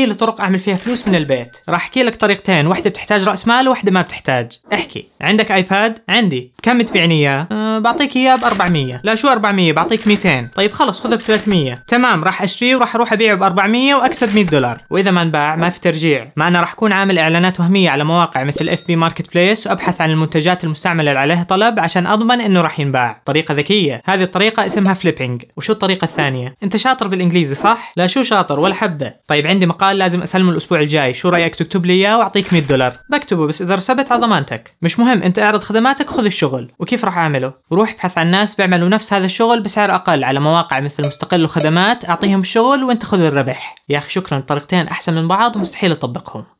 احكي لي طرق اعمل فيها فلوس من البيت راح احكي لك طريقتين واحده بتحتاج راس مال وواحده ما بتحتاج احكي عندك ايباد عندي كم تبيعني اياه بعطيك اياه ب 400 لا شو 400 بعطيك 200 طيب خلص خذه ب 300 تمام راح اشتريه وراح اروح ابيعه ب 400 واكسب 100 دولار واذا ما انباع ما في ترجيع ما انا راح اكون عامل اعلانات وهميه على مواقع مثل اف بي ماركت بليس وابحث عن المنتجات المستعمله اللي عليها طلب عشان اضمن انه راح ينباع طريقه ذكيه هذه الطريقه اسمها فليبنج وشو الطريقه الثانيه انت شاطر بالانجليزي صح لا شو شاطر ولا حبه طيب عندي مقال لازم اسلمه الاسبوع الجاي شو رايك تكتب لي اياه واعطيك 100 دولار بكتبه بس اذا رسبت على ضمانتك مش مهم انت اعرض خدماتك خذ الشغل وكيف راح اعمله روح ابحث عن ناس بيعملوا نفس هذا الشغل بسعر اقل على مواقع مثل مستقل وخدمات اعطيهم الشغل وانت خذ الربح يا اخي شكرا الطريقتين احسن من بعض ومستحيل اطبقهم